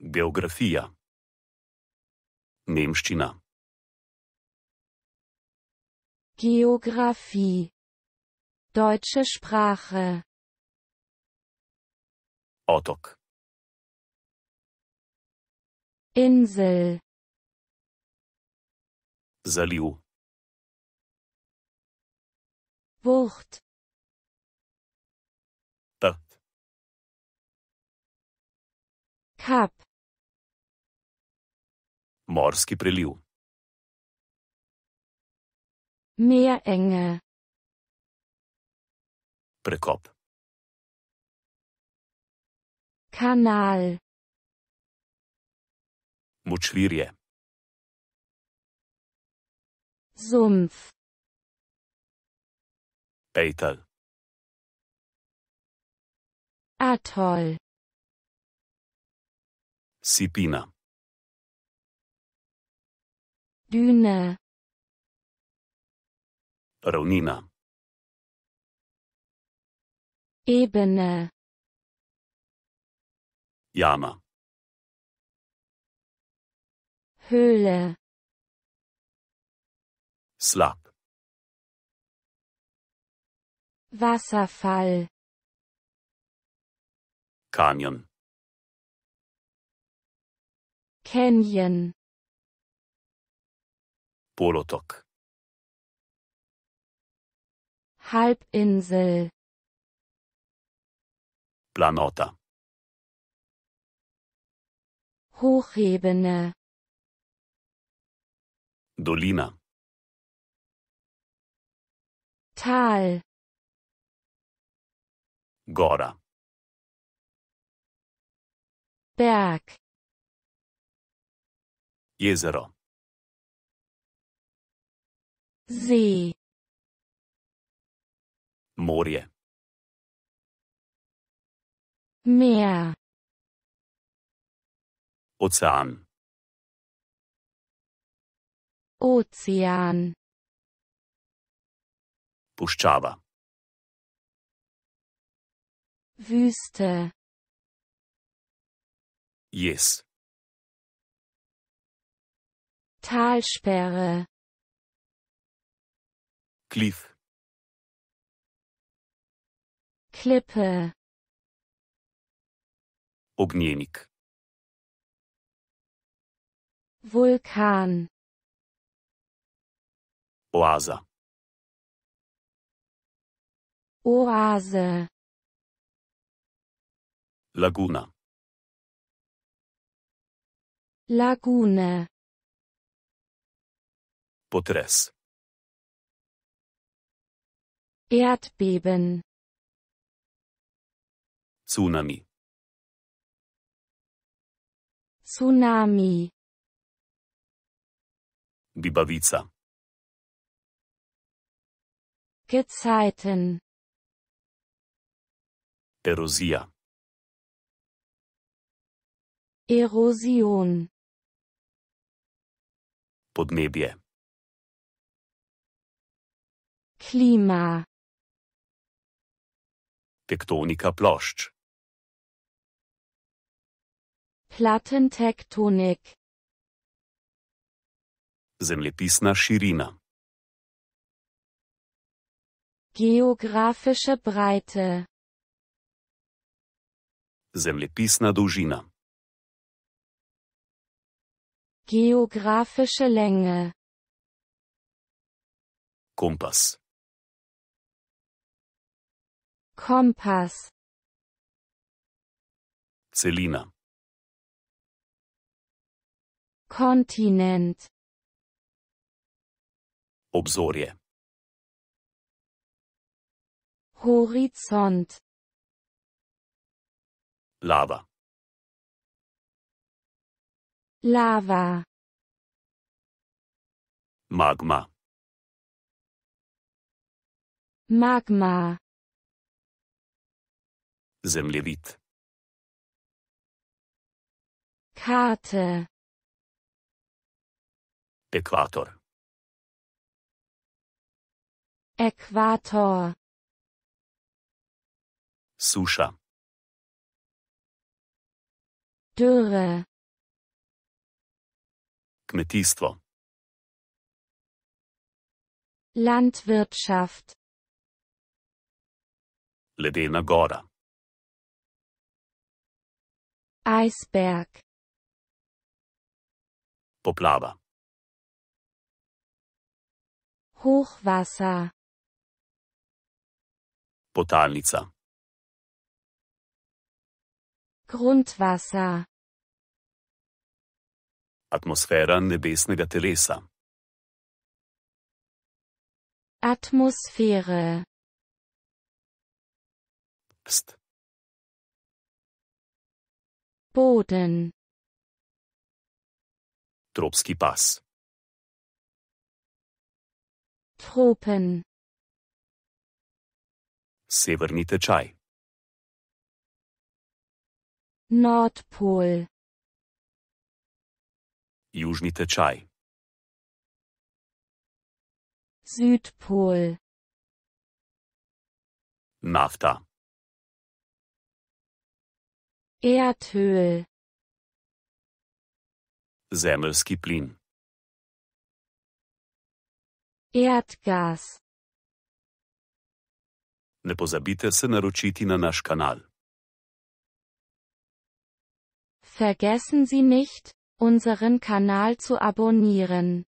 Biografija. Nemščina. Geographie. Deutsche Sprache. Otok. Insel. Zaliv. Bucht. Kap. Morski preliv. Meerenge. Prekop. Kanal. Močvirje. Sumpf. Beitel. Atoll. Sipina. Düne. Ravnina. Ebene. Jama. Höhle. Slab. Wasserfall. Canyon. Canyon. Polotok. Halbinsel. Planota. Hochebene. Dolina. Tal. Gora. Berg. Jezero. See. Morje. Meer. Ozean. Ozean. Puszczawa. Wüste. Yes. Talsperre. Cliff. Klippe. Ogniennik. Wulkan. Oaza. Oase. Laguna. Lagune. Potres. Erdbeben Tsunami Tsunami Bibawica Gezeiten Erosia Erosion Podnebje Klima Tektonika plošč. Plattentektonik. Zemljepisna širina. Geografische Breite. Zemljepisna dolžina. Geografische Länge. Kompass. Kompass. Celina. Kontinent. Obzorje. Horizont. Lava. Lava. Magma. Magma. Zemljevid. Karte. Äquator. Äquator. Susha. Dürre. Kmetijstvo. Landwirtschaft. Ledena gora. Eisberg. Poplava. Hochwasser. Potalnica. Grundwasser. Atmosfera nebesnega telesa. Atmosphäre. Pst. Boden. Tropski pas. Tropen. Severni tečaj. Nordpol. Južni tečaj. Südpol. Nafta. Erdöl. Zemlskiplin. Erdgas. Ne pozabite se naročiti na naš kanal. Vergessen Sie nicht, unseren Kanal zu abonnieren.